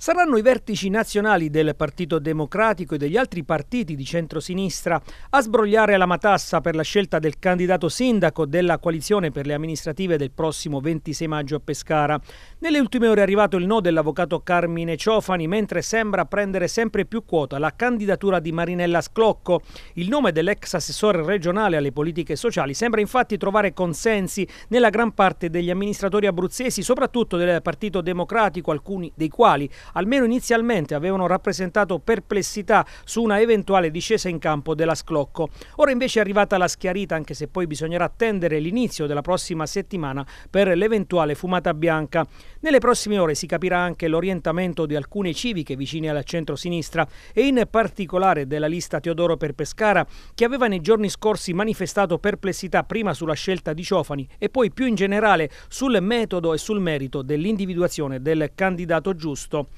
Saranno i vertici nazionali del Partito Democratico e degli altri partiti di centrosinistra a sbrogliare la matassa per la scelta del candidato sindaco della coalizione per le amministrative del prossimo 26 maggio a Pescara. Nelle ultime ore è arrivato il no dell'avvocato Carmine Ciofani, mentre sembra prendere sempre più quota la candidatura di Marinella Sclocco. Il nome dell'ex assessore regionale alle politiche sociali sembra infatti trovare consensi nella gran parte degli amministratori abruzzesi, soprattutto del Partito Democratico, alcuni dei quali almeno inizialmente avevano rappresentato perplessità su una eventuale discesa in campo della Sclocco. Ora invece è arrivata la schiarita, anche se poi bisognerà attendere l'inizio della prossima settimana per l'eventuale fumata bianca. Nelle prossime ore si capirà anche l'orientamento di alcune civiche vicine alla centro-sinistra e in particolare della lista Teodoro per Pescara, che aveva nei giorni scorsi manifestato perplessità prima sulla scelta di Ciofani e poi più in generale sul metodo e sul merito dell'individuazione del candidato giusto.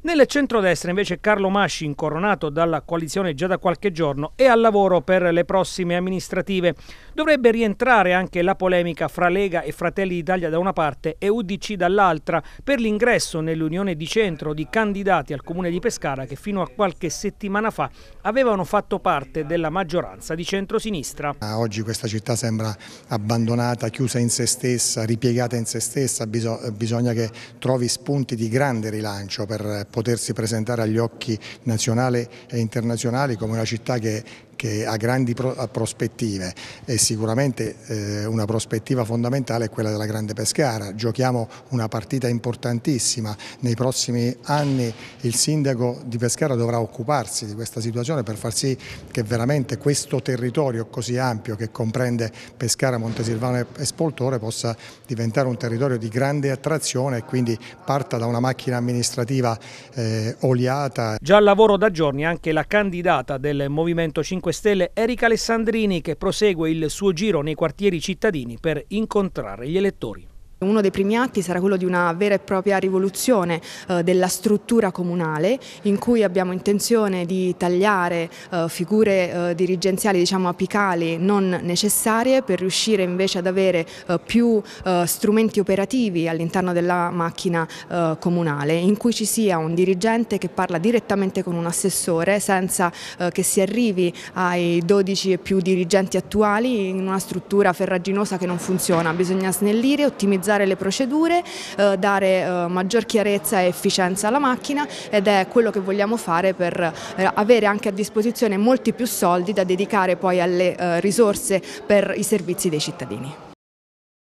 Nel centrodestra invece Carlo Masci, incoronato dalla coalizione già da qualche giorno, è al lavoro per le prossime amministrative dovrebbe rientrare anche la polemica fra Lega e Fratelli d'Italia da una parte e UDC dall'altra per l'ingresso nell'Unione di Centro di candidati al Comune di Pescara che fino a qualche settimana fa avevano fatto parte della maggioranza di centrosinistra. Ah, oggi questa città sembra abbandonata, chiusa in se stessa, ripiegata in se stessa, bisogna che trovi spunti di grande rilancio per potersi presentare agli occhi nazionali e internazionali come una città che che ha grandi prospettive e sicuramente eh, una prospettiva fondamentale è quella della Grande Pescara. Giochiamo una partita importantissima, nei prossimi anni il sindaco di Pescara dovrà occuparsi di questa situazione per far sì che veramente questo territorio così ampio che comprende Pescara, Montesilvano e Spoltore possa diventare un territorio di grande attrazione e quindi parta da una macchina amministrativa eh, oliata. Già al lavoro da giorni anche la candidata del Movimento 5 5 Stelle Erika Alessandrini che prosegue il suo giro nei quartieri cittadini per incontrare gli elettori. Uno dei primi atti sarà quello di una vera e propria rivoluzione eh, della struttura comunale in cui abbiamo intenzione di tagliare eh, figure eh, dirigenziali diciamo apicali non necessarie per riuscire invece ad avere eh, più eh, strumenti operativi all'interno della macchina eh, comunale in cui ci sia un dirigente che parla direttamente con un assessore senza che si arrivi ai 12 e più dirigenti attuali in una struttura ferraginosa che non funziona. Bisogna snellire, ottimizzare velocizzare le procedure, eh, dare eh, maggior chiarezza e efficienza alla macchina ed è quello che vogliamo fare per eh, avere anche a disposizione molti più soldi da dedicare poi alle eh, risorse per i servizi dei cittadini.